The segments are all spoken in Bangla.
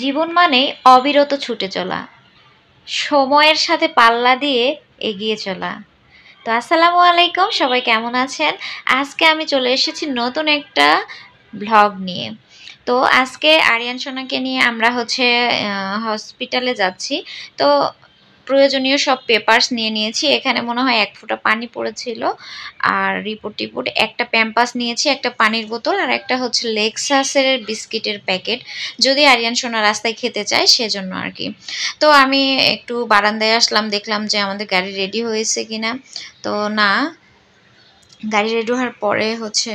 জীবন মানেই অবিরত ছুটে চলা সময়ের সাথে পাল্লা দিয়ে এগিয়ে চলা তো আসসালামু আলাইকুম সবাই কেমন আছেন আজকে আমি চলে এসেছি নতুন একটা ব্লগ নিয়ে তো আজকে আরিয়ান সোনাকে নিয়ে আমরা হচ্ছে হসপিটালে যাচ্ছি তো প্রয়োজনীয় সব পেপার্স নিয়ে নিয়েছি এখানে মনে হয় এক ফোঁটা পানি পড়েছিল আর রিপোর্ট টিপোর্ট একটা প্যাম্পাস নিয়েছি একটা পানির বোতল আর একটা হচ্ছে লেক্সাসের বিস্কিটের প্যাকেট যদি আরিয়ান সোনা রাস্তায় খেতে চায় সেজন্য আর কি তো আমি একটু বারান্দায় আসলাম দেখলাম যে আমাদের গাড়ি রেডি হয়েছে কিনা তো না গাড়ি রেডি হওয়ার পরে হচ্ছে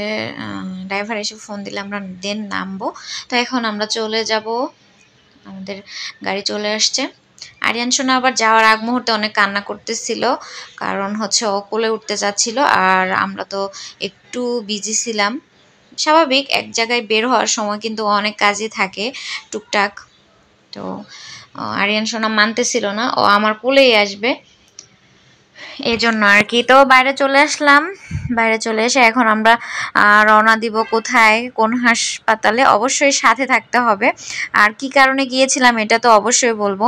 ড্রাইভার এসে ফোন দিলে আমরা দেন নামবো তো এখন আমরা চলে যাব আমাদের গাড়ি চলে আসছে আরিয়ান সোনা আবার যাওয়ার আগ মুহূর্তে অনেক কান্না করতেছিল কারণ হচ্ছে ও কোলে উঠতে যাচ্ছিল আর আমরা তো একটু বিজি ছিলাম স্বাভাবিক এক জায়গায় বের হওয়ার সময় কিন্তু অনেক কাজই থাকে টুকটাক তো আরিয়ান সোনা মানতেছিল না ও আমার কোলেই আসবে এই জন্য আর কি তো বাইরে চলে আসলাম বাইরে চলে এসে এখন আমরা রওনা দিব কোথায় কোন হাসপাতালে অবশ্যই সাথে থাকতে হবে আর কি কারণে গিয়েছিলাম এটা তো অবশ্যই বলবো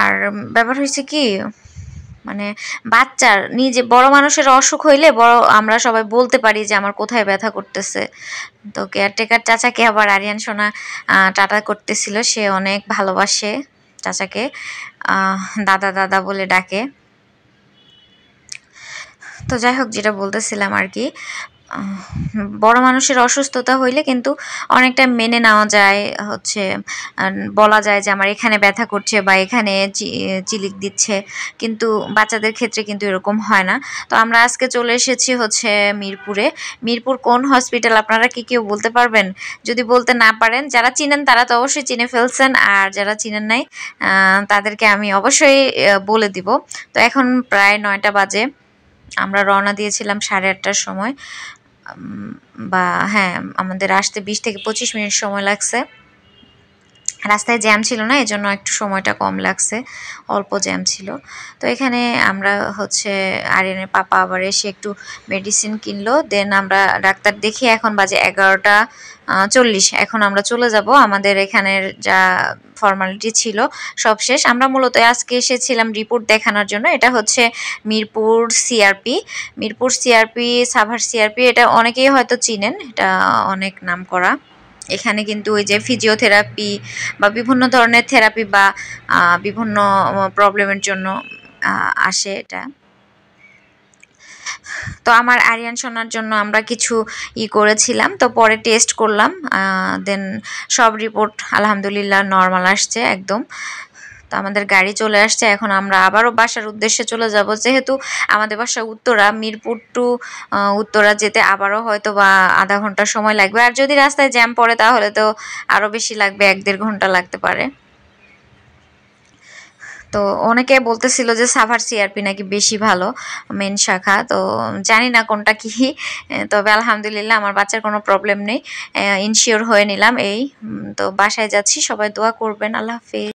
আর ব্যাপার হয়েছে কি মানে বাচ্চার নিজে বড় মানুষের অসুখ হইলে বড় আমরা সবাই বলতে পারি যে আমার কোথায় ব্যথা করতেছে তো কেয়ারটেকার চাচাকে আবার আরিয়ান সোনা টাটা করতেছিল সে অনেক ভালোবাসে চাচাকে দাদা দাদা বলে ডাকে তো যাই হোক যেটা বলতেছিলাম আর কি বড় মানুষের অসুস্থতা হইলে কিন্তু অনেকটা মেনে নেওয়া যায় হচ্ছে বলা যায় যে আমার এখানে ব্যথা করছে বা এখানে চিলিক দিচ্ছে কিন্তু বাচ্চাদের ক্ষেত্রে কিন্তু এরকম হয় না তো আমরা আজকে চলে এসেছি হচ্ছে মিরপুরে মিরপুর কোন হসপিটাল আপনারা কি কেউ বলতে পারবেন যদি বলতে না পারেন যারা চিনেন তারা তো অবশ্যই চিনে ফেলছেন আর যারা চিনেন নাই তাদেরকে আমি অবশ্যই বলে দিব তো এখন প্রায় নয়টা বাজে আমরা রওনা দিয়েছিলাম সাড়ে আটটার সময় বা হ্যাঁ আমাদের আসতে বিশ থেকে পঁচিশ মিনিট সময় লাগছে রাস্তায় জ্যাম ছিল না এজন্য একটু সময়টা কম লাগছে অল্প জ্যাম ছিল তো এখানে আমরা হচ্ছে আরিনের পাপা আবার এসে একটু মেডিসিন কিনলো দেন আমরা ডাক্তার দেখি এখন বাজে এগারোটা চল্লিশ এখন আমরা চলে যাব আমাদের এখানের যা ফর্মালিটি ছিল সব শেষ আমরা মূলত আজকে এসেছিলাম রিপোর্ট দেখানোর জন্য এটা হচ্ছে Mirpur CRP Mirpur CRP Savar CRP এটা অনেকেই হয়তো চিনেন এটা অনেক নাম করা এখানে কিন্তু ওই যে ফিজিওথেরাপি বা বিভিন্ন ধরনের থেরাপি বা বিভিন্ন প্রবলেমের জন্য আসে এটা তো আমার আরিয়ান শোনার জন্য আমরা কিছু ই করেছিলাম তো পরে টেস্ট করলাম দেন সব রিপোর্ট আলহামদুলিল্লাহ নর্মাল আসছে একদম তো আমাদের গাড়ি চলে আসছে এখন আমরা আবারও বাসার উদ্দেশ্যে চলে যাব যেহেতু আমাদের বাসা উত্তরা মিরপুর টু উত্তরা যেতে আবারও হয়তো বা আধা ঘন্টা সময় লাগবে আর যদি রাস্তায় জ্যাম পড়ে তাহলে তো আরও বেশি লাগবে এক দেড় ঘন্টা লাগতে পারে তো অনেকে বলতেছিল যে সাভার সিআরপি নাকি বেশি ভালো মেন শাখা তো জানি না কোনটা কি তবে আলহামদুলিল্লাহ আমার বাচ্চার কোনো প্রবলেম নেই ইনশিওর হয়ে নিলাম এই তো বাসায় যাচ্ছি সবাই দোয়া করবেন আল্লাহ হাফিজ